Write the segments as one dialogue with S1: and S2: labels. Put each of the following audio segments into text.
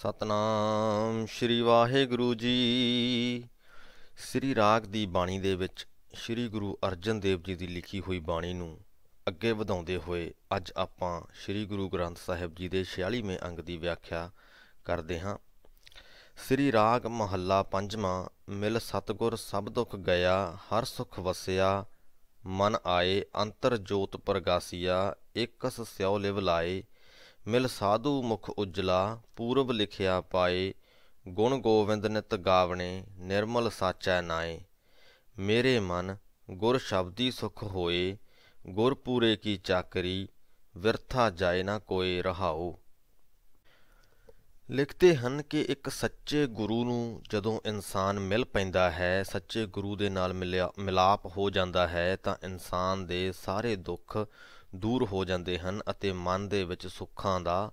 S1: ਸਤਨਾਮ ਸ਼੍ਰੀ ਵਾਹਿਗੁਰੂ ਜੀ ਸ੍ਰੀ ਰਾਗ ਦੀ ਬਾਣੀ ਦੇ ਵਿੱਚ ਸ਼੍ਰੀ ਗੁਰੂ ਅਰਜਨ ਦੇਵ ਜੀ ਦੀ ਲਿਖੀ ਹੋਈ ਬਾਣੀ ਨੂੰ ਅੱਗੇ ਵਧਾਉਂਦੇ ਹੋਏ ਅੱਜ ਆਪਾਂ ਸ਼੍ਰੀ ਗੁਰੂ ਗ੍ਰੰਥ ਸਾਹਿਬ ਜੀ ਦੇ 46ਵੇਂ ਅੰਗ ਦੀ ਵਿਆਖਿਆ ਕਰਦੇ ਹਾਂ ਸ੍ਰੀ ਰਾਗ ਮਹੱਲਾ ਪੰਜਵਾਂ ਮਿਲ ਸਤਗੁਰ ਸਭ ਦੁੱਖ ਗਿਆ ਹਰ ਸੁਖ ਵਸਿਆ ਮਨ ਆਏ ਅੰਤਰ ਜੋਤ ਪ੍ਰਗਾਸੀਆ ਇਕਸ ਸਿਉ ਲਿਵ ਲਾਏ ਮਿਲ ਸਾਧੂ ਮੁਖ ਉਜਲਾ ਪੂਰਬ ਲਿਖਿਆ ਪਾਏ ਗੁਣ ਗੋਵਿੰਦ ਨਿਤ ਗਾਵਣੇ ਨਿਰਮਲ ਸਾਚੈ ਨਾਏ ਮੇਰੇ ਮਨ ਗੁਰ ਸ਼ਬਦੀ ਸੁਖ ਹੋਏ ਗੁਰ ਪੂਰੇ ਕੀ ਚਾਕਰੀ ਵਿਰਥਾ ਜਾਏ ਨਾ ਕੋਈ ਰਹਾਉ ਲਿਖਤੇ ਹਨ ਕਿ ਇੱਕ ਸੱਚੇ ਗੁਰੂ ਨੂੰ ਜਦੋਂ ਇਨਸਾਨ ਮਿਲ ਪੈਂਦਾ ਹੈ ਸੱਚੇ ਗੁਰੂ ਦੇ ਨਾਲ ਮਿਲਾਪ ਹੋ ਜਾਂਦਾ ਹੈ ਤਾਂ ਇਨਸਾਨ ਦੇ ਸਾਰੇ ਦੁੱਖ ਦੂਰ ਹੋ ਜਾਂਦੇ ਹਨ ਅਤੇ ਮਨ ਦੇ ਵਿੱਚ ਸੁੱਖਾਂ ਦਾ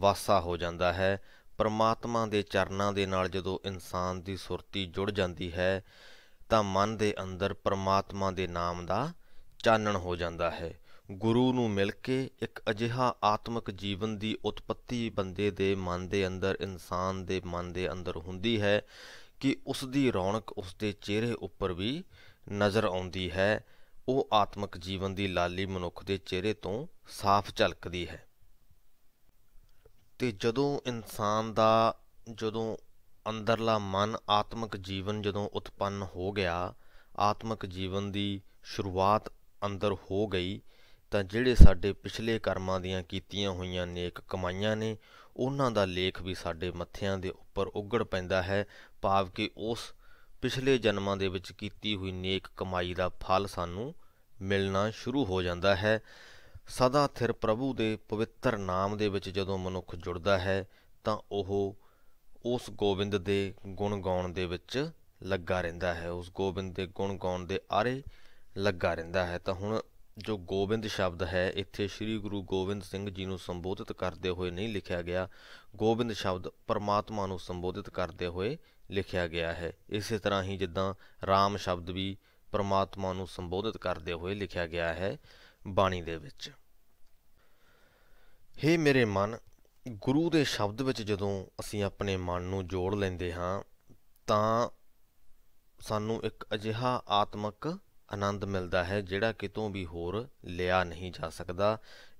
S1: ਵਾਸਾ ਹੋ ਜਾਂਦਾ ਹੈ ਪਰਮਾਤਮਾ ਦੇ ਚਰਨਾਂ ਦੇ ਨਾਲ ਜਦੋਂ ਇਨਸਾਨ ਦੀ ਸੁਰਤੀ ਜੁੜ ਜਾਂਦੀ ਹੈ ਤਾਂ ਮਨ ਦੇ ਅੰਦਰ ਪਰਮਾਤਮਾ ਦੇ ਨਾਮ ਦਾ ਚਾਨਣ ਹੋ ਜਾਂਦਾ ਹੈ ਗੁਰੂ ਨੂੰ ਮਿਲ ਕੇ ਇੱਕ ਅਜਿਹਾ ਆਤਮਿਕ ਜੀਵਨ ਦੀ ਉਤਪਤੀ ਬੰਦੇ ਦੇ ਮਨ ਦੇ ਅੰਦਰ ਇਨਸਾਨ ਦੇ ਮਨ ਦੇ ਅੰਦਰ ਹੁੰਦੀ ਹੈ ਕਿ ਉਸ ਦੀ ਰੌਣਕ ਉਸ ਦੇ ਚਿਹਰੇ ਉੱਪਰ ਵੀ ਨਜ਼ਰ ਆਉਂਦੀ ਹੈ ਉਹ ਆਤਮਿਕ ਜੀਵਨ ਦੀ ਲਾਲੀ ਮਨੁੱਖ ਦੇ ਚਿਹਰੇ ਤੋਂ ਸਾਫ਼ ਝਲਕਦੀ ਹੈ ਤੇ ਜਦੋਂ ਇਨਸਾਨ ਦਾ ਜਦੋਂ ਅੰਦਰਲਾ ਮਨ ਆਤਮਿਕ ਜੀਵਨ ਜਦੋਂ ਉਤਪੰਨ ਹੋ ਗਿਆ ਆਤਮਿਕ ਜੀਵਨ ਦੀ ਸ਼ੁਰੂਆਤ ਅੰਦਰ ਹੋ ਗਈ ਤਾਂ ਜਿਹੜੇ ਸਾਡੇ ਪਿਛਲੇ ਕਰਮਾਂ ਦੀਆਂ ਕੀਤੀਆਂ ਹੋਈਆਂ ਨੇਕ ਕਮਾਈਆਂ ਨੇ ਉਹਨਾਂ ਦਾ ਲੇਖ ਵੀ ਸਾਡੇ ਮੱਥਿਆਂ ਦੇ ਉੱਪਰ ਉਗੜ ਪੈਂਦਾ ਹੈ ਭਾਵ ਕਿ ਉਸ ਪਿਛਲੇ ਜਨਮਾਂ ਦੇ ਵਿੱਚ ਕੀਤੀ ਹੋਈ ਨੇਕ ਕਮਾਈ ਦਾ ਫਲ ਸਾਨੂੰ ਮਿਲਣਾ ਸ਼ੁਰੂ ਹੋ ਜਾਂਦਾ ਹੈ ਸਦਾ ਥਿਰ ਪ੍ਰਭੂ ਦੇ ਪਵਿੱਤਰ ਨਾਮ ਦੇ ਵਿੱਚ ਜਦੋਂ ਮਨੁੱਖ ਜੁੜਦਾ ਹੈ ਤਾਂ ਉਹ ਉਸ ਗੋਬਿੰਦ ਦੇ ਗੁਣ ਗਾਉਣ ਦੇ ਵਿੱਚ ਲੱਗਾ ਰਹਿੰਦਾ ਹੈ ਉਸ ਗੋਬਿੰਦ ਦੇ ਗੁਣ ਗਾਉਣ ਦੇ ਆਰੇ ਲੱਗਾ ਰਹਿੰਦਾ ਹੈ ਤਾਂ ਹੁਣ ਜੋ ਗੋਬਿੰਦ ਸ਼ਬਦ ਹੈ ਇੱਥੇ ਸ੍ਰੀ ਗੁਰੂ ਗੋਬਿੰਦ ਸਿੰਘ ਜੀ ਨੂੰ ਸੰਬੋਧਿਤ ਕਰਦੇ ਹੋਏ ਨਹੀਂ ਲਿਖਿਆ ਗਿਆ ਗੋਬਿੰਦ ਸ਼ਬਦ ਪਰਮਾਤਮਾ ਨੂੰ ਸੰਬੋਧਿਤ ਕਰਦੇ ਹੋਏ ਲਿਖਿਆ ਗਿਆ ਹੈ ਇਸੇ ਤਰ੍ਹਾਂ ਹੀ ਜਿੱਦਾਂ RAM ਸ਼ਬਦ ਵੀ ਪਰਮਾਤਮਾ ਨੂੰ ਸੰਬੋਧਿਤ ਕਰਦੇ ਹੋਏ ਲਿਖਿਆ ਗਿਆ ਹੈ ਬਾਣੀ ਦੇ ਵਿੱਚ ਹੇ ਮੇਰੇ ਮਨ ਗੁਰੂ ਦੇ ਸ਼ਬਦ ਵਿੱਚ ਜਦੋਂ ਅਸੀਂ ਆਪਣੇ ਮਨ ਨੂੰ ਜੋੜ ਲੈਂਦੇ ਹਾਂ ਤਾਂ ਸਾਨੂੰ ਇੱਕ ਅਜਿਹਾ ਆਤਮਿਕ ਆਨੰਦ ਮਿਲਦਾ ਹੈ ਜਿਹੜਾ ਕਿਤੋਂ ਵੀ ਹੋਰ ਲਿਆ ਨਹੀਂ ਜਾ ਸਕਦਾ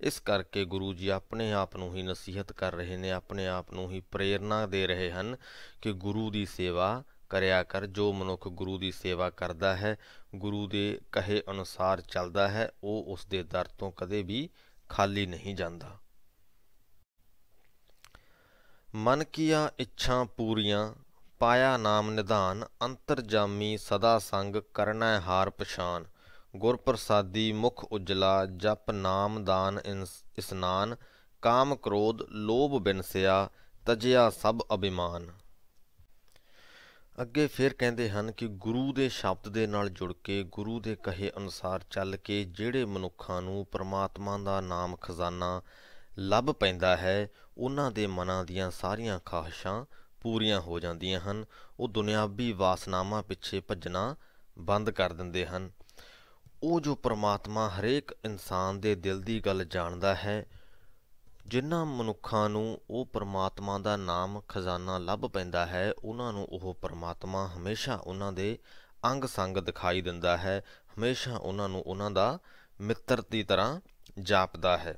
S1: ਇਸ ਕਰਕੇ ਗੁਰੂ ਜੀ ਆਪਣੇ ਆਪ ਨੂੰ ਹੀ ਨਸੀਹਤ ਕਰ ਰਹੇ ਨੇ ਆਪਣੇ ਆਪ ਨੂੰ ਹੀ ਪ੍ਰੇਰਣਾ ਦੇ ਰਹੇ ਹਨ ਕਿ ਗੁਰੂ ਦੀ ਸੇਵਾ ਕਰਿਆ ਕਰ ਜੋ ਮਨੁੱਖ ਗੁਰੂ ਦੀ ਸੇਵਾ ਕਰਦਾ ਹੈ ਗੁਰੂ ਦੇ ਕਹੇ ਅਨੁਸਾਰ ਚੱਲਦਾ ਹੈ ਉਹ ਉਸ ਦੇ ਦਰ ਤੋਂ ਕਦੇ ਵੀ ਖਾਲੀ ਨਹੀਂ ਜਾਂਦਾ ਮਨ ਕੀਆਂ ਇੱਛਾਂ ਪੂਰੀਆਂ ਪਾਇਆ ਨਾਮ ਨਿਧਾਨ ਅੰਤਰਜਾਮੀ ਸਦਾ ਸੰਗ ਕਰਨਾ ਹਾਰ ਪਛਾਨ ਗੁਰ ਪ੍ਰਸਾਦੀ ਮੁਖ ਉਜਲਾ ਜਪ ਨਾਮ ਦਾਨ ਇਸਨਾਨ ਕਾਮ ਕ੍ਰੋਧ ਲੋਭ ਬਿਨਸਿਆ ਤਜਿਆ ਸਭ ਅਭਿਮਾਨ ਅੱਗੇ ਫਿਰ ਕਹਿੰਦੇ ਹਨ ਕਿ ਗੁਰੂ ਦੇ ਸ਼ਬਦ ਦੇ ਨਾਲ ਜੁੜ ਕੇ ਗੁਰੂ ਦੇ ਕਹੇ ਅਨੁਸਾਰ ਚੱਲ ਕੇ ਜਿਹੜੇ ਮਨੁੱਖਾਂ ਨੂੰ ਪ੍ਰਮਾਤਮਾ ਦਾ ਨਾਮ ਖਜ਼ਾਨਾ ਲੱਭ ਪੈਂਦਾ ਹੈ ਉਹਨਾਂ ਦੇ ਮਨਾਂ ਦੀਆਂ ਸਾਰੀਆਂ ਖਾਹਸ਼ਾਂ ਪੂਰੀਆਂ ਹੋ ਜਾਂਦੀਆਂ ਹਨ ਉਹ ਦੁਨਿਆਵੀ ਵਾਸਨਾਵਾਂ ਪਿੱਛੇ ਭੱਜਣਾ ਬੰਦ ਕਰ ਦਿੰਦੇ ਹਨ ਉਹ ਜੋ ਪ੍ਰਮਾਤਮਾ ਹਰੇਕ ਇਨਸਾਨ ਦੇ ਦਿਲ ਦੀ ਗੱਲ ਜਾਣਦਾ ਹੈ ਜਿਨ੍ਹਾਂ ਮਨੁੱਖਾਂ ਨੂੰ ਉਹ ਪ੍ਰਮਾਤਮਾ ਦਾ ਨਾਮ ਖਜ਼ਾਨਾ ਲੱਭ ਪੈਂਦਾ ਹੈ ਉਹਨਾਂ ਨੂੰ ਉਹ ਪ੍ਰਮਾਤਮਾ ਹਮੇਸ਼ਾ ਉਹਨਾਂ ਦੇ ਅੰਗ ਸੰਗ ਦਿਖਾਈ ਦਿੰਦਾ ਹੈ ਹਮੇਸ਼ਾ ਉਹਨਾਂ ਨੂੰ ਉਹਨਾਂ ਦਾ ਮਿੱਤਰ ਦੀ ਤਰ੍ਹਾਂ ਜਾਪਦਾ ਹੈ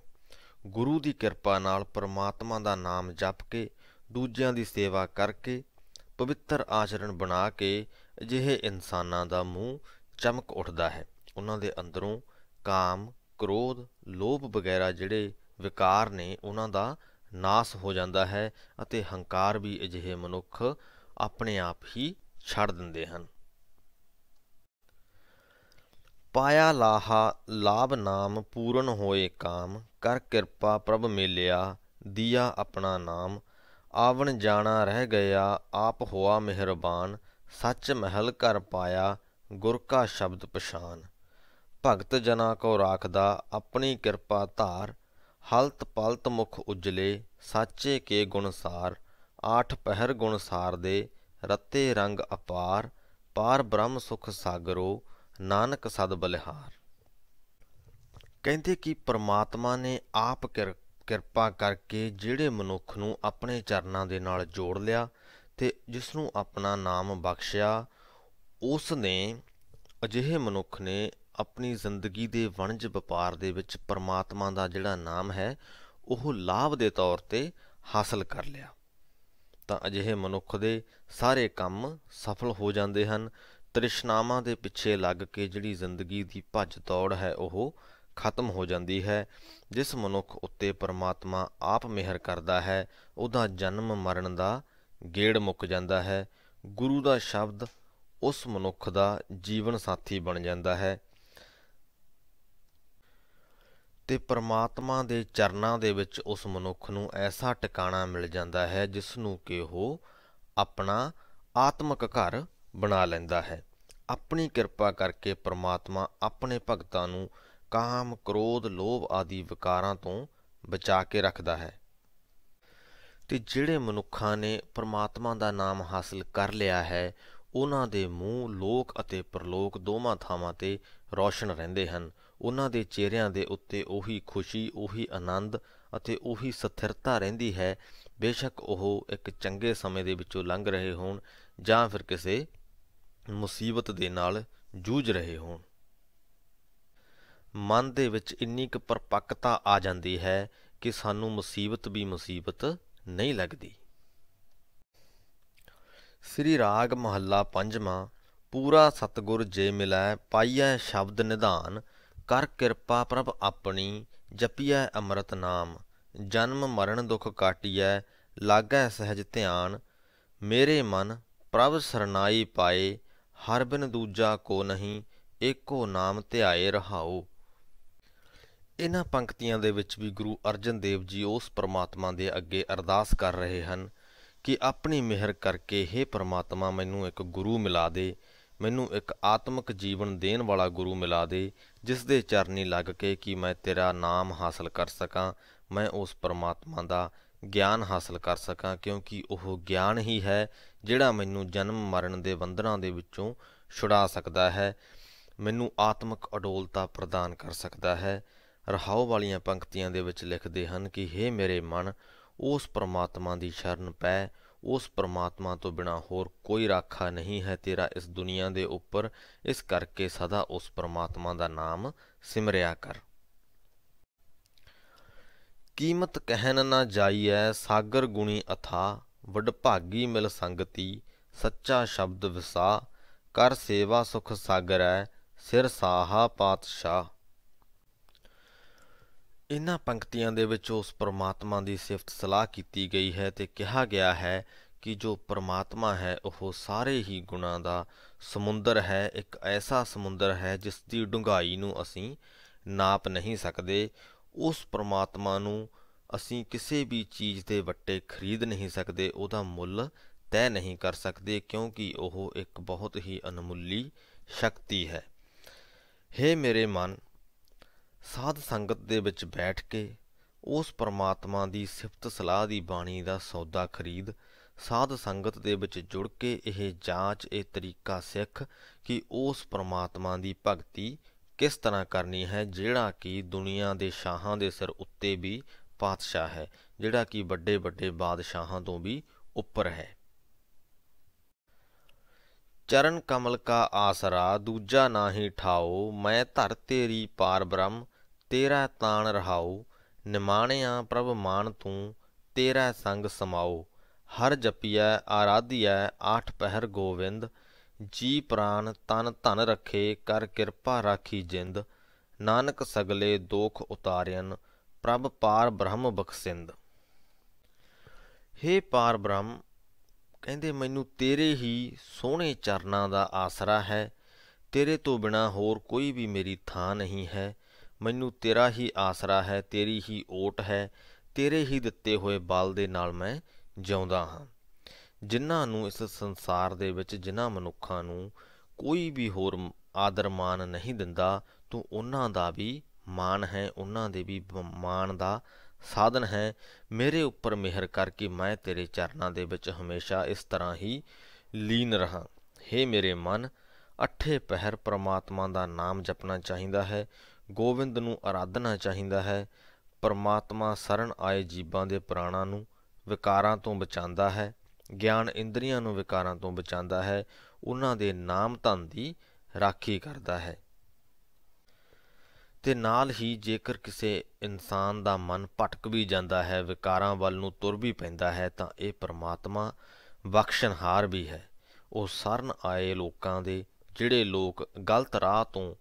S1: ਗੁਰੂ ਦੀ ਕਿਰਪਾ ਨਾਲ ਪ੍ਰਮਾਤਮਾ ਦਾ ਨਾਮ ਜਪ ਕੇ ਦੂਜਿਆਂ ਦੀ ਸੇਵਾ ਕਰਕੇ ਪਵਿੱਤਰ ਆਚਰਣ ਬਣਾ ਕੇ ਅਜਿਹੇ ਇਨਸਾਨਾਂ ਦਾ ਮੂੰਹ ਚਮਕ ਉੱਠਦਾ ਹੈ ਉਹਨਾਂ ਦੇ ਅੰਦਰੋਂ ਕਾਮ ਕ੍ਰੋਧ ਲੋਭ ਵਗੈਰਾ ਜਿਹੜੇ ਵਿਕਾਰ ਨੇ ਉਹਨਾਂ ਦਾ ਨਾਸ ਹੋ ਜਾਂਦਾ ਹੈ ਅਤੇ ਹੰਕਾਰ ਵੀ ਅਜਿਹੇ ਮਨੁੱਖ ਆਪਣੇ ਆਪ ਹੀ ਛੱਡ ਦਿੰਦੇ ਹਨ ਪਾਇਆ ਲਾਹਾ ਲਾਭ ਨਾਮ ਪੂਰਨ ਹੋਏ ਕਾਮ ਕਰ ਕਿਰਪਾ ਪ੍ਰਭ ਮੇਲਿਆ ਦੀਆ ਆਪਣਾ ਨਾਮ ਆਵਣ ਜਾਣਾ ਰਹਿ ਗਿਆ ਆਪ ਹੋਆ ਮਿਹਰਬਾਨ ਸੱਚ ਮਹਿਲ ਕਰ ਪਾਇਆ ਗੁਰ ਕਾ ਸ਼ਬਦ ਪਛਾਨ ਭਗਤ ਜਨਾ ਕੋ ਰਾਖਦਾ ਆਪਣੀ ਕਿਰਪਾ ਧਾਰ ਹਲਤ ਪਲਤ ਮੁਖ ਉਜਲੇ ਸਾਚੇ ਕੇ ਗੁਣਸਾਰ ਆਠ ਪਹਿਰ ਗੁਣਸਾਰ ਦੇ ਰਤੇ ਰੰਗ ਅਪਾਰ ਪਾਰ ਬ੍ਰਹਮ ਸੁਖ ਸਾਗਰੋ ਨਾਨਕ ਸਦ ਬਲਿਹਾਰ ਕਹਿੰਦੇ ਕਿ ਪ੍ਰਮਾਤਮਾ ਨੇ ਆਪ ਕਿਰਪਾ ਕਰਕੇ ਜਿਹੜੇ ਮਨੁੱਖ ਨੂੰ ਆਪਣੇ ਚਰਨਾਂ ਦੇ ਨਾਲ ਜੋੜ ਲਿਆ ਤੇ ਜਿਸ ਨੂੰ ਆਪਣਾ ਨਾਮ ਬਖਸ਼ਿਆ ਉਸ ਨੇ ਅਜਿਹੇ ਮਨੁੱਖ ਨੇ ਆਪਣੀ ਜ਼ਿੰਦਗੀ ਦੇ ਵਣਜ ਵਪਾਰ ਦੇ ਵਿੱਚ ਪਰਮਾਤਮਾ ਦਾ ਜਿਹੜਾ ਨਾਮ ਹੈ ਉਹ ਲਾਭ ਦੇ ਤੌਰ ਤੇ ਹਾਸਲ ਕਰ ਲਿਆ ਤਾਂ ਅਜਿਹੇ ਮਨੁੱਖ ਦੇ ਸਾਰੇ ਕੰਮ ਸਫਲ ਹੋ ਜਾਂਦੇ ਹਨ ਤ੍ਰਿਸ਼ਨਾਵਾਂ ਦੇ ਪਿੱਛੇ ਲੱਗ ਕੇ ਜਿਹੜੀ ਜ਼ਿੰਦਗੀ ਦੀ ਭੱਜ ਦੌੜ ਹੈ ਉਹ ਖਤਮ ਹੋ ਜਾਂਦੀ ਹੈ ਜਿਸ ਮਨੁੱਖ ਉੱਤੇ ਪਰਮਾਤਮਾ ਆਪ ਮਿਹਰ ਕਰਦਾ ਹੈ ਉਹਦਾ ਜਨਮ ਮਰਨ ਦਾ ਗੇੜ ਮੁੱਕ ਜਾਂਦਾ ਹੈ ਗੁਰੂ ਦਾ ਸ਼ਬਦ ਉਸ ਮਨੁੱਖ ਦਾ ਜੀਵਨ ਸਾਥੀ ਬਣ ਜਾਂਦਾ ਹੈ ਤੇ ਪ੍ਰਮਾਤਮਾ ਦੇ ਚਰਨਾਂ ਦੇ ਵਿੱਚ ਉਸ ਮਨੁੱਖ ਨੂੰ ਐਸਾ ਟਿਕਾਣਾ ਮਿਲ ਜਾਂਦਾ ਹੈ ਜਿਸ ਨੂੰ ਕਿ ਉਹ ਆਪਣਾ ਆਤਮਿਕ ਘਰ ਬਣਾ ਲੈਂਦਾ ਹੈ ਆਪਣੀ ਕਿਰਪਾ ਕਰਕੇ ਪ੍ਰਮਾਤਮਾ ਆਪਣੇ ਭਗਤਾਂ ਨੂੰ ਕਾਮ ਕ੍ਰੋਧ ਲੋਭ ਆਦਿ ਵਿਕਾਰਾਂ ਤੋਂ ਬਚਾ ਕੇ ਰੱਖਦਾ ਹੈ ਤੇ ਜਿਹੜੇ ਮਨੁੱਖਾਂ ਨੇ ਪਰਮਾਤਮਾ ਦਾ ਨਾਮ ਹਾਸਲ ਕਰ ਲਿਆ ਹੈ ਉਹਨਾਂ ਦੇ ਮੂੰਹ ਲੋਕ ਅਤੇ ਪਰਲੋਕ ਦੋਵਾਂ ਥਾਵਾਂ ਤੇ ਰੋਸ਼ਨ ਰਹਿੰਦੇ ਹਨ ਉਹਨਾਂ ਦੇ ਚਿਹਰਿਆਂ ਦੇ ਉੱਤੇ ਉਹੀ ਖੁਸ਼ੀ ਉਹੀ ਆਨੰਦ ਅਤੇ ਉਹੀ ਸਥਿਰਤਾ ਰਹਿੰਦੀ ਹੈ ਬੇਸ਼ੱਕ ਉਹ ਇੱਕ ਚੰਗੇ ਸਮੇਂ ਦੇ ਵਿੱਚੋਂ ਲੰਘ ਰਹੇ ਹੋਣ ਜਾਂ ਫਿਰ ਕਿਸੇ ਮੁਸੀਬਤ ਦੇ ਨਾਲ ਜੂਝ ਰਹੇ ਹੋਣ ਮਨ ਦੇ ਵਿੱਚ ਇੰਨੀ ਕੁ ਪਰਪੱਕਤਾ ਆ ਜਾਂਦੀ ਹੈ ਕਿ ਸਾਨੂੰ ਮੁਸੀਬਤ ਵੀ ਮੁਸੀਬਤ ਨਹੀਂ ਲੱਗਦੀ ਸ੍ਰੀ ਰਾਗ ਮਹੱਲਾ ਪੰਜਵਾਂ ਪੂਰਾ ਸਤਗੁਰ ਜੇ ਮਿਲੈ ਪਾਈਐ ਸ਼ਬਦ ਨਿਧਾਨ ਕਰ ਕਿਰਪਾ ਪ੍ਰਭ ਆਪਣੀ ਜਪੀਐ ਅੰਮ੍ਰਿਤ ਨਾਮ ਜਨਮ ਮਰਨ ਦੁਖ ਕਾਟੀਐ ਲਾਗੈ ਸਹਿਜ ਧਿਆਨ ਮੇਰੇ ਮਨ ਪ੍ਰਭ ਸਰਨਾਈ ਪਾਏ ਹਰ ਬਿਨ ਦੂਜਾ ਕੋ ਨਹੀਂ ਏਕੋ ਨਾਮ ਧਿਆਏ ਰਹਾਓ ਇਹਨਾਂ ਪੰਕਤੀਆਂ ਦੇ ਵਿੱਚ ਵੀ ਗੁਰੂ ਅਰਜਨ ਦੇਵ ਜੀ ਉਸ ਪਰਮਾਤਮਾ ਦੇ ਅੱਗੇ ਅਰਦਾਸ ਕਰ ਰਹੇ ਹਨ ਕਿ ਆਪਣੀ ਮਿਹਰ ਕਰਕੇ हे ਪਰਮਾਤਮਾ ਮੈਨੂੰ ਇੱਕ ਗੁਰੂ ਮਿਲਾ ਦੇ ਮੈਨੂੰ ਇੱਕ ਆਤਮਿਕ ਜੀਵਨ ਦੇਣ ਵਾਲਾ ਗੁਰੂ ਮਿਲਾ ਦੇ ਜਿਸ ਦੇ ਚਰਨੀ ਲੱਗ ਕੇ ਕਿ ਮੈਂ ਤੇਰਾ ਨਾਮ ਹਾਸਲ ਕਰ ਸਕਾਂ ਮੈਂ ਉਸ ਪਰਮਾਤਮਾ ਦਾ ਗਿਆਨ ਹਾਸਲ ਕਰ ਸਕਾਂ ਕਿਉਂਕਿ ਉਹ ਗਿਆਨ ਹੀ ਹੈ ਜਿਹੜਾ ਮੈਨੂੰ ਜਨਮ ਮਰਨ ਦੇ ਬੰਧਨਾਂ ਦੇ ਵਿੱਚੋਂ ਛੁਡਾ ਸਕਦਾ ਹੈ ਮੈਨੂੰ ਆਤਮਿਕ ਅਡੋਲਤਾ ਪ੍ਰਦਾਨ ਕਰ ਸਕਦਾ ਹੈ ਰਹਾਉ ਵਾਲੀਆਂ ਪੰਕਤੀਆਂ ਦੇ ਵਿੱਚ ਲਿਖਦੇ ਹਨ ਕਿ हे ਮੇਰੇ ਮਨ ਉਸ ਪਰਮਾਤਮਾ ਦੀ ਸ਼ਰਨ ਪੈ ਉਸ ਪਰਮਾਤਮਾ ਤੋਂ ਬਿਨਾ ਹੋਰ ਕੋਈ ਰਾਖਾ ਨਹੀਂ ਹੈ ਤੇਰਾ ਇਸ ਦੁਨੀਆ ਦੇ ਉੱਪਰ ਇਸ ਕਰਕੇ ਸਦਾ ਉਸ ਪਰਮਾਤਮਾ ਦਾ ਨਾਮ ਸਿਮਰਿਆ ਕਰ ਕੀਮਤ ਕਹਿਣ ਨਾ ਜਾਈਐ ਸਾਗਰ ਗੁਣੀ ਅਥਾ ਵਡਭਾਗੀ ਮਿਲ ਸੰਗਤੀ ਸੱਚਾ ਸ਼ਬਦ ਵਿਸਾ ਕਰ ਸੇਵਾ ਸੁਖ ਸਾਗਰ ਸਿਰ ਸਾਹਾ ਪਾਤਸ਼ਾਹ ਇਹਨਾਂ ਪੰਕਤੀਆਂ ਦੇ ਵਿੱਚ ਉਸ ਪ੍ਰਮਾਤਮਾ ਦੀ ਸਿਫਤ ਸਲਾਹ ਕੀਤੀ ਗਈ ਹੈ ਤੇ ਕਿਹਾ ਗਿਆ ਹੈ ਕਿ ਜੋ ਪ੍ਰਮਾਤਮਾ ਹੈ ਉਹ ਸਾਰੇ ਹੀ ਗੁਣਾਂ ਦਾ ਸਮੁੰਦਰ ਹੈ ਇੱਕ ਐਸਾ ਸਮੁੰਦਰ ਹੈ ਜਿਸ ਦੀ ਡੂੰਘਾਈ ਨੂੰ ਅਸੀਂ ਨਾਪ ਨਹੀਂ ਸਕਦੇ ਉਸ ਪ੍ਰਮਾਤਮਾ ਨੂੰ ਅਸੀਂ ਕਿਸੇ ਵੀ ਚੀਜ਼ ਦੇ ਵੱਟੇ ਖਰੀਦ ਨਹੀਂ ਸਕਦੇ ਉਹਦਾ ਮੁੱਲ ਤੈ ਨਹੀਂ ਕਰ ਸਕਦੇ ਕਿਉਂਕਿ ਉਹ ਇੱਕ ਬਹੁਤ ਹੀ ਅਨਮੁੱਲੀ ਸ਼ਕਤੀ ਹੈ हे ਮੇਰੇ ਮਨ ਸਾਧ ਸੰਗਤ ਦੇ ਵਿੱਚ ਬੈਠ ਕੇ ਉਸ ਪਰਮਾਤਮਾ ਦੀ ਸਿਫਤ ਸਲਾਹ ਦੀ ਬਾਣੀ ਦਾ ਸੌਦਾ ਖਰੀਦ ਸਾਧ ਸੰਗਤ ਦੇ ਵਿੱਚ ਜੁੜ ਕੇ ਇਹ ਜਾਂਚ ਇਹ ਤਰੀਕਾ ਸਿੱਖ ਕਿ ਉਸ ਪਰਮਾਤਮਾ ਦੀ ਭਗਤੀ ਕਿਸ ਤਰ੍ਹਾਂ ਕਰਨੀ ਹੈ ਜਿਹੜਾ ਕਿ ਦੁਨੀਆ ਦੇ ਸ਼ਾਹਾਂ ਦੇ ਸਿਰ ਉੱਤੇ ਵੀ ਪਾਤਸ਼ਾਹ ਹੈ ਜਿਹੜਾ ਕਿ ਵੱਡੇ ਵੱਡੇ ਬਾਦਸ਼ਾਹਾਂ ਤੋਂ ਵੀ ਉੱਪਰ ਹੈ ਚਰਨ ਕਮਲ ਕਾ ਆਸਰਾ ਦੂਜਾ ਨਾਹੀ ਠਾਓ ਮੈਂ ਧਰ ਤੇਰੀ ਪਾਰ ਬ੍ਰਹਮ ਤੇਰਾ ਤਾਣ ਰਹਾਉ ਨਿਮਾਣਿਆ ਪ੍ਰਭ ਮਾਨ ਤੂੰ ਤੇਰਾ ਸੰਗ ਸਮਾਉ ਹਰ ਜਪੀਐ ਆਰਾਧਿਐ ਆਠ ਪਹਿਰ ਗੋਵਿੰਦ ਜੀ ਪ੍ਰਾਨ ਤਨ ਧਨ ਰਖੇ ਕਰ ਕਿਰਪਾ ਰਾਖੀ ਜਿੰਦ ਨਾਨਕ ਸਗਲੇ ਦੋਖ ਉਤਾਰਿਆਨ ਪ੍ਰਭ ਪਾਰ ਬ੍ਰਹਮ ਬਖਸਿੰਦ ਹੇ ਪਾਰ ਬ੍ਰਹਮ ਕਹਿੰਦੇ ਮੈਨੂੰ ਤੇਰੇ ਹੀ ਸੋਹਣੇ ਚਰਨਾਂ ਦਾ ਆਸਰਾ ਹੈ ਤੇਰੇ ਤੋਂ ਬਿਨਾ ਹੋਰ ਕੋਈ ਵੀ ਮੇਰੀ ਥਾਂ ਨਹੀਂ ਹੈ ਮੈਨੂੰ ਤੇਰਾ ਹੀ ਆਸਰਾ ਹੈ ਤੇਰੀ ਹੀ ਓਟ ਹੈ ਤੇਰੇ ਹੀ ਦਿੱਤੇ ਹੋਏ ਬਲ ਦੇ ਨਾਲ ਮੈਂ ਜਿਉਂਦਾ ਹਾਂ ਜਿਨ੍ਹਾਂ ਨੂੰ ਇਸ ਸੰਸਾਰ ਦੇ ਵਿੱਚ ਜਿਨ੍ਹਾਂ ਮਨੁੱਖਾਂ ਨੂੰ ਕੋਈ ਵੀ ਹੋਰ ਆਦਰ ਮਾਨ ਨਹੀਂ ਦਿੰਦਾ ਤੂੰ ਉਹਨਾਂ ਦਾ ਵੀ ਮਾਨ ਹੈ ਉਹਨਾਂ ਦੇ ਵੀ ਮਾਨ ਦਾ ਸਾਧਨ ਹੈ ਮੇਰੇ ਉੱਪਰ ਮਿਹਰ ਕਰਕੇ ਮੈਂ ਤੇਰੇ ਚਰਨਾਂ ਦੇ ਵਿੱਚ ਹਮੇਸ਼ਾ ਇਸ ਤਰ੍ਹਾਂ ਹੀ ਲੀਨ ਰਹਾ हे ਮੇਰੇ ਮਨ ਅਠੇ ਪਹਿਰ ਪ੍ਰਮਾਤਮਾ ਦਾ ਨਾਮ ਜਪਣਾ ਚਾਹੀਦਾ ਹੈ ਗੋਵਿੰਦ ਨੂੰ ਅਰਾਧਨਾ ਚਾਹੀਦਾ ਹੈ ਪ੍ਰਮਾਤਮਾ ਸਰਣ ਆਏ ਜੀਵਾਂ ਦੇ ਪ੍ਰਾਣਾਂ ਨੂੰ ਵਿਕਾਰਾਂ ਤੋਂ ਬਚਾਉਂਦਾ ਹੈ ਗਿਆਨ ਇੰਦਰੀਆਂ ਨੂੰ ਵਿਕਾਰਾਂ ਤੋਂ ਬਚਾਉਂਦਾ ਹੈ ਉਹਨਾਂ ਦੇ ਨਾਮ ਧੰਦੀ ਦੀ ਰਾਖੀ ਕਰਦਾ ਹੈ ਤੇ ਨਾਲ ਹੀ ਜੇਕਰ ਕਿਸੇ ਇਨਸਾਨ ਦਾ ਮਨ ਭਟਕ ਵੀ ਜਾਂਦਾ ਹੈ ਵਿਕਾਰਾਂ ਵੱਲ ਨੂੰ ਤੁਰ ਵੀ ਪੈਂਦਾ ਹੈ ਤਾਂ ਇਹ ਪ੍ਰਮਾਤਮਾ ਬਖਸ਼ਣਹਾਰ ਵੀ ਹੈ ਉਹ ਸਰਨ ਆਏ ਲੋਕਾਂ ਦੇ ਜਿਹੜੇ ਲੋਕ ਗਲਤ ਰਾਹ ਤੋਂ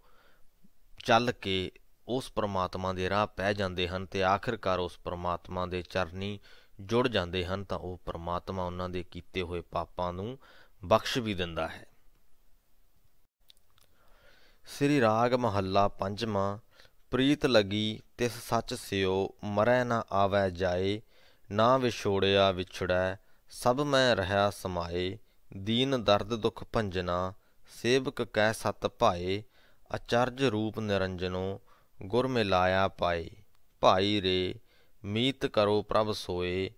S1: ਚੱਲ ਕੇ ਉਸ ਪ੍ਰਮਾਤਮਾ ਦੇ ਰਾਹ ਪੈ ਜਾਂਦੇ ਹਨ ਤੇ ਆਖਿਰਕਾਰ ਉਸ ਪ੍ਰਮਾਤਮਾ ਦੇ ਚਰਨੀ ਜੁੜ ਜਾਂਦੇ ਹਨ ਤਾਂ ਉਹ ਪ੍ਰਮਾਤਮਾ ਉਹਨਾਂ ਦੇ ਕੀਤੇ ਹੋਏ ਪਾਪਾਂ ਨੂੰ ਬਖਸ਼ ਵੀ ਦਿੰਦਾ ਹੈ ਸ੍ਰੀ ਰਾਗ ਮਹੱਲਾ ਪੰਜਵਾਂ ਪ੍ਰੀਤ ਲਗੀ ਤਿਸ ਸੱਚ ਸਿਓ ਮਰੈ ਨਾ ਆਵੈ ਜਾਏ ਨਾ ਵਿਛੋੜਿਆ ਵਿਛੜੈ ਸਭ ਮੈਂ ਰਹਾ ਸਮਾਏ ਦੀਨ ਦਰਦ ਦੁਖ ਭੰਜਨਾ ਸੇਵਕ ਕੈ ਸਤ ਭਾਏ ਅਚਰਜ ਰੂਪ ਨਿਰੰਜਨੋ ਗੁਰ ਮਿਲਾਇਆ ਪਾਏ ਭਾਈ ਰੇ ਮੀਤ ਕਰੋ ਪ੍ਰਭ ਸੋਏ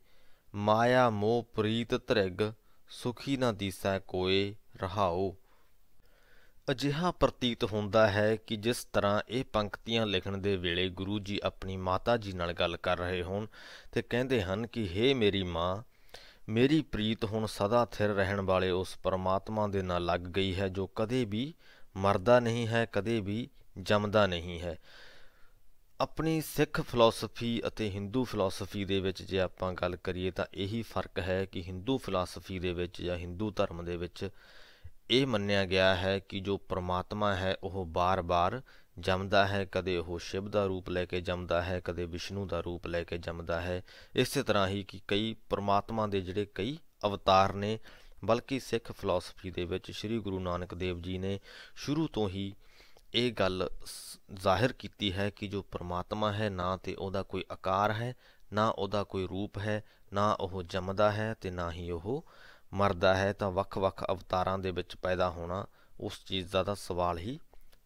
S1: ਮਾਇਆ ਮੋਹ ਪ੍ਰੀਤ ਤ੍ਰਿਗ ਸੁਖੀ ਨਾ ਦੀਸੈ ਕੋਏ ਰਹਾਓ ਅਜਿਹਾ ਪ੍ਰਤੀਤ ਹੁੰਦਾ ਹੈ ਕਿ ਜਿਸ ਤਰ੍ਹਾਂ ਇਹ ਪੰਕਤੀਆਂ ਲਿਖਣ ਦੇ ਵੇਲੇ ਗੁਰੂ ਜੀ ਆਪਣੀ ਮਾਤਾ ਜੀ ਨਾਲ ਗੱਲ ਕਰ ਰਹੇ ਹੋਣ ਤੇ ਕਹਿੰਦੇ ਹਨ ਕਿ हे ਮੇਰੀ ਮਾਂ ਮੇਰੀ ਪ੍ਰੀਤ ਹੁਣ ਸਦਾ ਥਿਰ ਰਹਿਣ ਵਾਲੇ ਉਸ ਪਰਮਾਤਮਾ ਦੇ ਨਾਲ ਲੱਗ ਗਈ ਹੈ ਜੋ ਕਦੇ ਵੀ ਮਰਦਾ ਨਹੀਂ ਹੈ ਕਦੇ ਵੀ ਜੰਮਦਾ ਨਹੀਂ ਹੈ ਆਪਣੀ ਸਿੱਖ ਫਿਲਾਸਫੀ ਅਤੇ ਹਿੰਦੂ ਫਿਲਾਸਫੀ ਦੇ ਵਿੱਚ ਜੇ ਆਪਾਂ ਗੱਲ ਕਰੀਏ ਤਾਂ ਇਹੀ ਫਰਕ ਹੈ ਕਿ ਹਿੰਦੂ ਫਿਲਾਸਫੀ ਦੇ ਵਿੱਚ ਜਾਂ ਹਿੰਦੂ ਧਰਮ ਦੇ ਵਿੱਚ ਇਹ ਮੰਨਿਆ ਗਿਆ ਹੈ ਕਿ ਜੋ ਪ੍ਰਮਾਤਮਾ ਹੈ ਉਹ ਬਾਰ-ਬਾਰ ਜੰਮਦਾ ਹੈ ਕਦੇ ਉਹ ਸ਼ਿਵ ਦਾ ਰੂਪ ਲੈ ਕੇ ਜੰਮਦਾ ਹੈ ਕਦੇ ਵਿਸ਼ਨੂੰ ਦਾ ਰੂਪ ਲੈ ਕੇ ਜੰਮਦਾ ਹੈ ਇਸੇ ਤਰ੍ਹਾਂ ਹੀ ਕਿ ਕਈ ਪ੍ਰਮਾਤਮਾ ਦੇ ਜਿਹੜੇ ਕਈ ਅਵਤਾਰ ਨੇ ਬਲਕਿ ਸਿੱਖ ਫਿਲਾਸਫੀ ਦੇ ਵਿੱਚ ਸ੍ਰੀ ਗੁਰੂ ਨਾਨਕ ਦੇਵ ਜੀ ਨੇ ਸ਼ੁਰੂ ਤੋਂ ਹੀ ਇਹ ਗੱਲ ਜ਼ਾਹਿਰ ਕੀਤੀ ਹੈ ਕਿ ਜੋ ਪ੍ਰਮਾਤਮਾ ਹੈ ਨਾ ਤੇ ਉਹਦਾ ਕੋਈ ਆਕਾਰ ਹੈ ਨਾ ਉਹਦਾ ਕੋਈ ਰੂਪ ਹੈ ਨਾ ਉਹ ਜੰਮਦਾ ਹੈ ਤੇ ਨਾ ਹੀ ਉਹ ਮਰਦਾ ਹੈ ਤਾਂ ਵੱਖ-ਵੱਖ ਅਵਤਾਰਾਂ ਦੇ ਵਿੱਚ ਪੈਦਾ ਹੋਣਾ ਉਸ ਚੀਜ਼ ਦਾ ਤਾਂ ਸਵਾਲ ਹੀ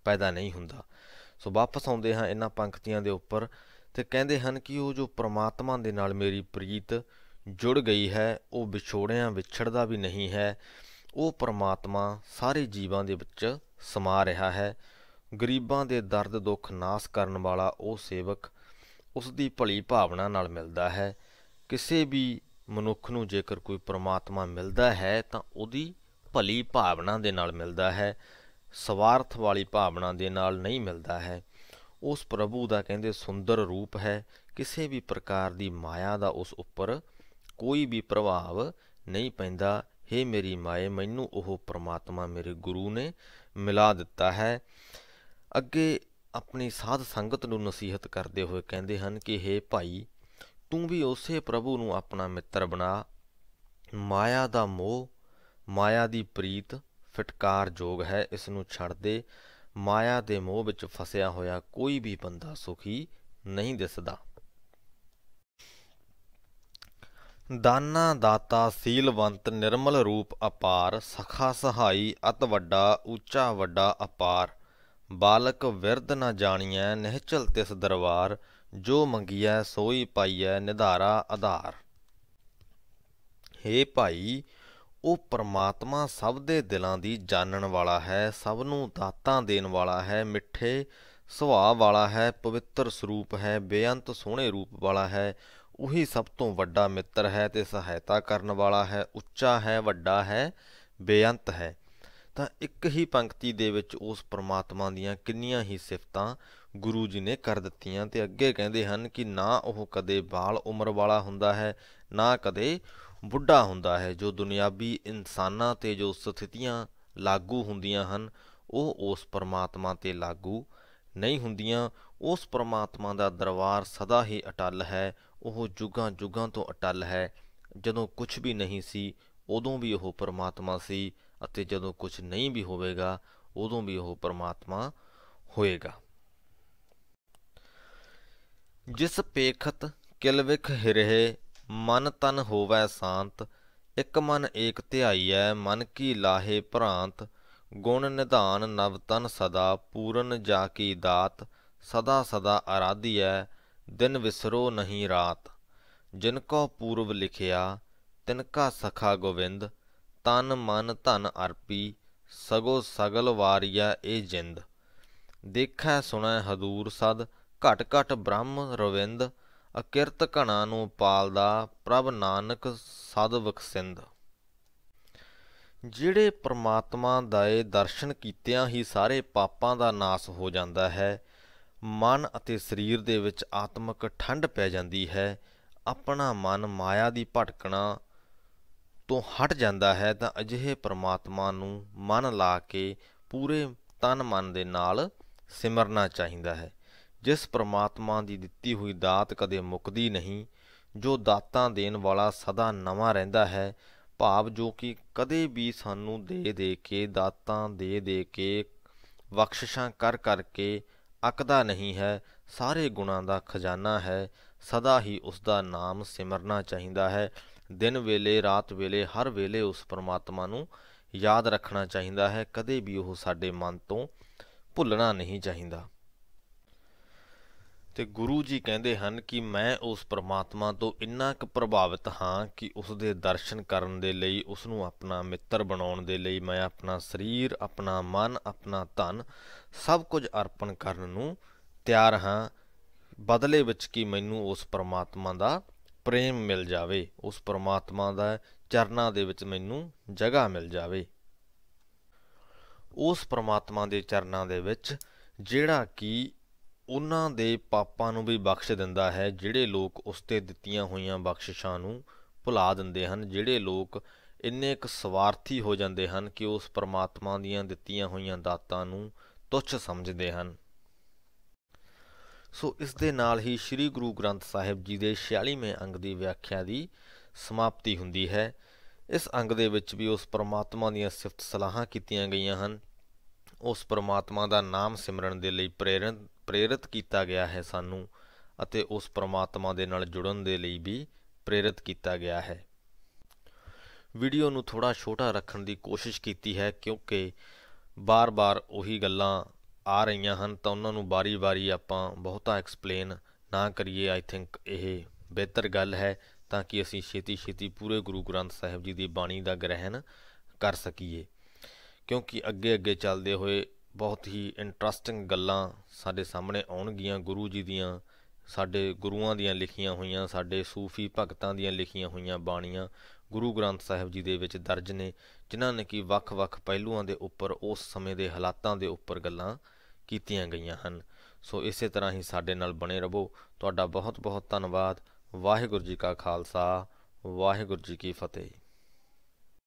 S1: ਪੈਦਾ ਨਹੀਂ ਹੁੰਦਾ ਸੋ ਵਾਪਸ ਆਉਂਦੇ ਹਾਂ ਇਹਨਾਂ ਪੰਕਤੀਆਂ ਦੇ ਉੱਪਰ ਤੇ ਕਹਿੰਦੇ ਹਨ ਕਿ ਉਹ ਜੋ ਪ੍ਰਮਾਤਮਾ ਦੇ ਨਾਲ ਮੇਰੀ ਪ੍ਰੀਤ ਜੁੜ ਗਈ ਹੈ ਉਹ ਵਿਛੋੜਿਆਂ ਵਿਛੜਦਾ ਵੀ ਨਹੀਂ ਹੈ ਉਹ ਪ੍ਰਮਾਤਮਾ ਸਾਰੇ ਜੀਵਾਂ ਦੇ ਵਿੱਚ ਸਮਾ ਰਿਹਾ ਹੈ ਗਰੀਬਾਂ ਦੇ ਦਰਦ ਦੁੱਖ ਨਾਸ ਕਰਨ ਵਾਲਾ ਉਹ ਸੇਵਕ ਉਸ ਦੀ ਭਲੀ ਭਾਵਨਾ ਨਾਲ ਮਿਲਦਾ ਹੈ ਕਿਸੇ ਵੀ ਮਨੁੱਖ ਨੂੰ ਜੇਕਰ ਕੋਈ ਪ੍ਰਮਾਤਮਾ ਮਿਲਦਾ ਹੈ ਤਾਂ ਉਹਦੀ ਭਲੀ ਭਾਵਨਾ ਦੇ ਨਾਲ ਮਿਲਦਾ ਹੈ ਸਵਾਰਥ ਵਾਲੀ ਭਾਵਨਾ ਦੇ ਨਾਲ ਨਹੀਂ ਮਿਲਦਾ ਹੈ ਉਸ ਪ੍ਰਭੂ ਦਾ ਕਹਿੰਦੇ ਸੁੰਦਰ ਰੂਪ ਹੈ ਕਿਸੇ ਵੀ ਪ੍ਰਕਾਰ ਦੀ ਮਾਇਆ ਦਾ ਉਸ ਉੱਪਰ ਕੋਈ ਵੀ ਪ੍ਰਭਾਵ ਨਹੀਂ ਪੈਂਦਾ हे ਮੇਰੀ ਮਾਏ ਮੈਨੂੰ ਉਹ ਪ੍ਰਮਾਤਮਾ ਮੇਰੇ ਗੁਰੂ ਨੇ ਮਿਲਾ ਦਿੱਤਾ ਹੈ ਅੱਗੇ ਆਪਣੀ ਸਾਧ ਸੰਗਤ ਨੂੰ ਨਸੀਹਤ ਕਰਦੇ ਹੋਏ ਕਹਿੰਦੇ ਹਨ ਕਿ हे ਭਾਈ ਤੂੰ ਵੀ ਉਸੇ ਪ੍ਰਭੂ ਨੂੰ ਆਪਣਾ ਮਿੱਤਰ ਬਣਾ ਮਾਇਆ ਦਾ ਮੋਹ ਮਾਇਆ ਦੀ ਪ੍ਰੀਤ ਫਟਕਾਰ ਜੋਗ ਹੈ ਇਸ ਨੂੰ ਛੱਡ ਦੇ ਮਾਇਆ ਦੇ ਮੋਹ ਵਿੱਚ ਫਸਿਆ ਹੋਇਆ ਕੋਈ ਵੀ ਬੰਦਾ ਸੁਖੀ ਨਹੀਂ ਦਿਸਦਾ ਦਾਨਾ ਦਾਤਾ ਸੀਲਵੰਤ ਨਿਰਮਲ ਰੂਪ ਅਪਾਰ ਸਖਾ ਸਹਾਈ ਅਤ ਵੱਡਾ ਉੱਚਾ ਵੱਡਾ ਅਪਾਰ ਬਾਲਕ ਵਿਰਧ ਨਾ ਜਾਣੀਐ ਚਲ ਤਿਸ ਦਰਬਾਰ ਜੋ ਮੰਗੀਐ ਸੋਈ ਪਾਈਐ ਨਿਧਾਰਾ ਆਧਾਰ हे ਭਾਈ ਉਹ ਪਰਮਾਤਮਾ ਸਭ ਦੇ ਦਿਲਾਂ ਦੀ ਜਾਣਨ ਵਾਲਾ ਹੈ ਸਭ ਨੂੰ ਦਾਤਾਂ ਦੇਣ ਵਾਲਾ ਹੈ ਮਿੱਠੇ ਸੁਭਾਅ ਵਾਲਾ ਹੈ ਪਵਿੱਤਰ ਸਰੂਪ ਹੈ ਬੇਅੰਤ ਸੋਹਣੇ ਰੂਪ ਵਾਲਾ ਹੈ ਉਹੀ ਸਭ ਤੋਂ ਵੱਡਾ ਮਿੱਤਰ ਹੈ ਤੇ ਸਹਾਇਤਾ ਕਰਨ ਵਾਲਾ ਹੈ ਉੱਚਾ ਹੈ ਵੱਡਾ ਹੈ ਬੇਅੰਤ ਹੈ ਤਾਂ ਇੱਕ ਹੀ ਪੰਕਤੀ ਦੇ ਵਿੱਚ ਉਸ ਪ੍ਰਮਾਤਮਾ ਦੀਆਂ ਕਿੰਨੀਆਂ ਹੀ ਸਿਫਤਾਂ ਗੁਰੂ ਜੀ ਨੇ ਕਰ ਦਿੱਤੀਆਂ ਤੇ ਅੱਗੇ ਕਹਿੰਦੇ ਹਨ ਕਿ ਨਾ ਉਹ ਕਦੇ ਬਾਲ ਉਮਰ ਵਾਲਾ ਹੁੰਦਾ ਹੈ ਨਾ ਕਦੇ ਬੁੱਢਾ ਹੁੰਦਾ ਹੈ ਜੋ ਦੁਨਿਆਵੀ ਇਨਸਾਨਾਂ ਤੇ ਜੋ ਸਥਿਤੀਆਂ ਲਾਗੂ ਹੁੰਦੀਆਂ ਹਨ ਉਹ ਉਸ ਪਰਮਾਤਮਾ ਤੇ ਲਾਗੂ ਨਹੀਂ ਹੁੰਦੀਆਂ ਉਸ ਪਰਮਾਤਮਾ ਦਾ ਦਰਬਾਰ ਸਦਾ ਹੀ ਅਟਲ ਹੈ ਉਹ ਜੁਗਾਂ ਜੁਗਾਂ ਤੋਂ ਅਟਲ ਹੈ ਜਦੋਂ ਕੁਝ ਵੀ ਨਹੀਂ ਸੀ ਉਦੋਂ ਵੀ ਉਹ ਪਰਮਾਤਮਾ ਸੀ ਅਤੇ ਜਦੋਂ ਕੁਝ ਨਹੀਂ ਵੀ ਹੋਵੇਗਾ ਉਦੋਂ ਵੀ ਉਹ ਪਰਮਾਤਮਾ ਹੋਏਗਾ ਜਿਸ ਪੇਖਤ ਕਿਲਵਿਖ ਹਿਰਹਿ ਮਨ ਤਨ ਹੋਵੈ ਸ਼ਾਂਤ ਇਕ ਮਨ ਏਕ ਐ ਮਨ ਕੀ ਲਾਹੇ ਭ੍ਰਾਂਤ ਗੁਣ ਨਿਧਾਨ ਨਵ ਤਨ ਸਦਾ ਪੂਰਨ ਜਾ ਕੀ ਦਾਤ ਸਦਾ ਸਦਾ ਐ ਦਿਨ ਵਿਸਰੋ ਨਹੀਂ ਰਾਤ ਜਿਨ ਕੋ ਪੂਰਵ ਲਿਖਿਆ ਤਿਨ ਕਾ ਸਖਾ ਗੋਵਿੰਦ ਤਨ ਮਨ ਧਨ ਅਰਪੀ ਸਗੋ ਸਗਲ ਵਾਰੀਆ ਇਹ ਜਿੰਦ ਦੇਖੈ ਸੁਣੈ ਹਦੂਰ ਸਦ ਘਟ ਘਟ ਬ੍ਰਹਮ ਰਵਿੰਦ ਅਕਿਰਤ ਘਣਾ ਨੂੰ ਪਾਲਦਾ ਪ੍ਰਭ ਨਾਨਕ ਸਦ ਵਖਸਿੰਦ ਜਿਹੜੇ ਪ੍ਰਮਾਤਮਾ ਦਾ ਇਹ ਦਰਸ਼ਨ ਕੀਤਿਆਂ ਹੀ ਸਾਰੇ ਪਾਪਾਂ ਦਾ ਨਾਸ ਹੋ ਜਾਂਦਾ ਹੈ ਮਨ ਅਤੇ ਸਰੀਰ ਦੇ ਵਿੱਚ ਆਤਮਿਕ ਠੰਡ ਪੈ ਜਾਂਦੀ ਹੈ ਆਪਣਾ ਮਨ ਮਾਇਆ ਦੀ ਭਟਕਣਾ ਤੋਂ ਹਟ ਜਾਂਦਾ ਹੈ ਤਾਂ ਅਜਿਹੇ ਪ੍ਰਮਾਤਮਾ ਨੂੰ ਮਨ ਲਾ ਕੇ ਪੂਰੇ ਤਨ ਮਨ ਦੇ ਨਾਲ ਸਿਮਰਨਾ ਚਾਹੀਦਾ ਹੈ ਜਿਸ ਪ੍ਰਮਾਤਮਾ ਦੀ ਦਿੱਤੀ ਹੋਈ ਦਾਤ ਕਦੇ ਮੁੱਕਦੀ ਨਹੀਂ ਜੋ ਦਾਤਾਂ ਦੇਣ ਵਾਲਾ ਸਦਾ ਨਵਾਂ ਰਹਿੰਦਾ ਹੈ ਭਾਵ ਜੋ ਕਿ ਕਦੇ ਵੀ ਸਾਨੂੰ ਦੇ ਦੇ ਕੇ ਦਾਤਾਂ ਦੇ ਦੇ ਕੇ ਬਖਸ਼ਿਸ਼ਾਂ ਕਰ ਕਰਕੇ ਅਕਦਾ ਨਹੀਂ ਹੈ ਸਾਰੇ ਗੁਣਾਂ ਦਾ ਖਜ਼ਾਨਾ ਹੈ ਸਦਾ ਹੀ ਉਸ ਦਾ ਨਾਮ ਸਿਮਰਨਾ ਚਾਹੀਦਾ ਹੈ ਦਿਨ ਵੇਲੇ ਰਾਤ ਵੇਲੇ ਹਰ ਵੇਲੇ ਉਸ ਪਰਮਾਤਮਾ ਨੂੰ ਯਾਦ ਰੱਖਣਾ ਚਾਹੀਦਾ ਹੈ ਕਦੇ ਵੀ ਉਹ ਸਾਡੇ ਮਨ ਤੋਂ ਭੁੱਲਣਾ ਨਹੀਂ ਚਾਹੀਦਾ ਤੇ ਗੁਰੂ ਜੀ ਕਹਿੰਦੇ ਹਨ ਕਿ ਮੈਂ ਉਸ ਪ੍ਰਮਾਤਮਾ ਤੋਂ ਇੰਨਾ ਕੁ ਪ੍ਰਭਾਵਿਤ ਹਾਂ ਕਿ ਉਸ ਦੇ ਦਰਸ਼ਨ ਕਰਨ ਦੇ ਲਈ ਉਸ ਨੂੰ ਆਪਣਾ ਮਿੱਤਰ ਬਣਾਉਣ ਦੇ ਲਈ ਮੈਂ ਆਪਣਾ ਸਰੀਰ ਆਪਣਾ ਮਨ ਆਪਣਾ ਧਨ ਸਭ ਕੁਝ ਅਰਪਣ ਕਰਨ ਨੂੰ ਤਿਆਰ ਹਾਂ ਬਦਲੇ ਵਿੱਚ ਕਿ ਮੈਨੂੰ ਉਸ ਪ੍ਰਮਾਤਮਾ ਦਾ ਪ੍ਰੇਮ ਮਿਲ ਜਾਵੇ ਉਸ ਪ੍ਰਮਾਤਮਾ ਦਾ ਚਰਨਾਂ ਦੇ ਵਿੱਚ ਮੈਨੂੰ ਜਗ੍ਹਾ ਮਿਲ ਜਾਵੇ ਉਸ ਪ੍ਰਮਾਤਮਾ ਦੇ ਚਰਨਾਂ ਦੇ ਵਿੱਚ ਜਿਹੜਾ ਕਿ ਉਹਨਾਂ ਦੇ ਪਾਪਾਂ ਨੂੰ ਵੀ ਬਖਸ਼ ਦਿੰਦਾ ਹੈ ਜਿਹੜੇ ਲੋਕ ਉਸ ਤੇ ਦਿੱਤੀਆਂ ਹੋਈਆਂ ਬਖਸ਼ਿਸ਼ਾਂ ਨੂੰ ਭੁਲਾ ਦਿੰਦੇ ਹਨ ਜਿਹੜੇ ਲੋਕ ਇੰਨੇ ਇੱਕ ਸਵਾਰਥੀ ਹੋ ਜਾਂਦੇ ਹਨ ਕਿ ਉਸ ਪਰਮਾਤਮਾ ਦੀਆਂ ਦਿੱਤੀਆਂ ਹੋਈਆਂ ਦਾਤਾਂ ਨੂੰ ਤੁੱਛ ਸਮਝਦੇ ਹਨ ਸੋ ਇਸ ਦੇ ਨਾਲ ਹੀ ਸ੍ਰੀ ਗੁਰੂ ਗ੍ਰੰਥ ਸਾਹਿਬ ਜੀ ਦੇ 46ਵੇਂ ਅੰਗ ਦੀ ਵਿਆਖਿਆ ਦੀ ਸਮਾਪਤੀ ਹੁੰਦੀ ਹੈ ਇਸ ਅੰਗ ਦੇ ਵਿੱਚ ਵੀ ਉਸ ਪਰਮਾਤਮਾ ਦੀਆਂ ਸਿਫਤ ਸਲਾਹਾਂ ਕੀਤੀਆਂ ਗਈਆਂ ਹਨ ਉਸ ਪਰਮਾਤਮਾ ਦਾ ਨਾਮ ਸਿਮਰਨ ਦੇ ਲਈ ਪ੍ਰੇਰਣ ਪ੍ਰੇਰਿਤ ਕੀਤਾ ਗਿਆ ਹੈ ਸਾਨੂੰ ਅਤੇ ਉਸ ਪ੍ਰਮਾਤਮਾ ਦੇ ਨਾਲ ਜੁੜਨ ਦੇ ਲਈ ਵੀ ਪ੍ਰੇਰਿਤ ਕੀਤਾ ਗਿਆ ਹੈ ਵੀਡੀਓ ਨੂੰ ਥੋੜਾ ਛੋਟਾ ਰੱਖਣ ਦੀ ਕੋਸ਼ਿਸ਼ ਕੀਤੀ ਹੈ ਕਿਉਂਕਿ ਬਾਰ-ਬਾਰ ਉਹੀ ਗੱਲਾਂ ਆ ਰਹੀਆਂ ਹਨ ਤਾਂ ਉਹਨਾਂ ਨੂੰ ਬਾਰੀ-ਬਾਰੀ ਆਪਾਂ ਬਹੁਤਾ ਐਕਸਪਲੇਨ ਨਾ ਕਰੀਏ ਆਈ ਥਿੰਕ ਇਹ ਬਿਹਤਰ ਗੱਲ ਹੈ ਤਾਂ ਕਿ ਅਸੀਂ ਛੇਤੀ-ਛੇਤੀ ਪੂਰੇ ਗੁਰੂ ਗ੍ਰੰਥ ਸਾਹਿਬ ਜੀ ਦੀ ਬਾਣੀ ਦਾ ਗ੍ਰਹਿਣ ਕਰ ਸਕੀਏ ਕਿਉਂਕਿ ਅੱਗੇ-ਅੱਗੇ ਚੱਲਦੇ ਹੋਏ ਬਹੁਤ ਹੀ ਇੰਟਰਸਟਿੰਗ ਗੱਲਾਂ ਸਾਡੇ ਸਾਹਮਣੇ ਆਉਣਗੀਆਂ ਗੁਰੂ ਜੀ ਦੀਆਂ ਸਾਡੇ ਗੁਰੂਆਂ ਦੀਆਂ ਲਿਖੀਆਂ ਹੋਈਆਂ ਸਾਡੇ ਸੂਫੀ ਭਗਤਾਂ ਦੀਆਂ ਲਿਖੀਆਂ ਹੋਈਆਂ ਬਾਣੀਆਂ ਗੁਰੂ ਗ੍ਰੰਥ ਸਾਹਿਬ ਜੀ ਦੇ ਵਿੱਚ ਦਰਜ ਨੇ ਜਿਨ੍ਹਾਂ ਨੇ ਕਿ ਵੱਖ-ਵੱਖ ਪਹਿਲੂਆਂ ਦੇ ਉੱਪਰ ਉਸ ਸਮੇਂ ਦੇ ਹਾਲਾਤਾਂ ਦੇ ਉੱਪਰ ਗੱਲਾਂ ਕੀਤੀਆਂ ਗਈਆਂ ਹਨ ਸੋ ਇਸੇ ਤਰ੍ਹਾਂ ਹੀ ਸਾਡੇ ਨਾਲ ਬਣੇ ਰਹੋ ਤੁਹਾਡਾ ਬਹੁਤ-ਬਹੁਤ ਧੰਨਵਾਦ ਵਾਹਿਗੁਰੂ ਜੀ ਕਾ ਖਾਲਸਾ ਵਾਹਿਗੁਰੂ ਜੀ ਕੀ ਫਤਿਹ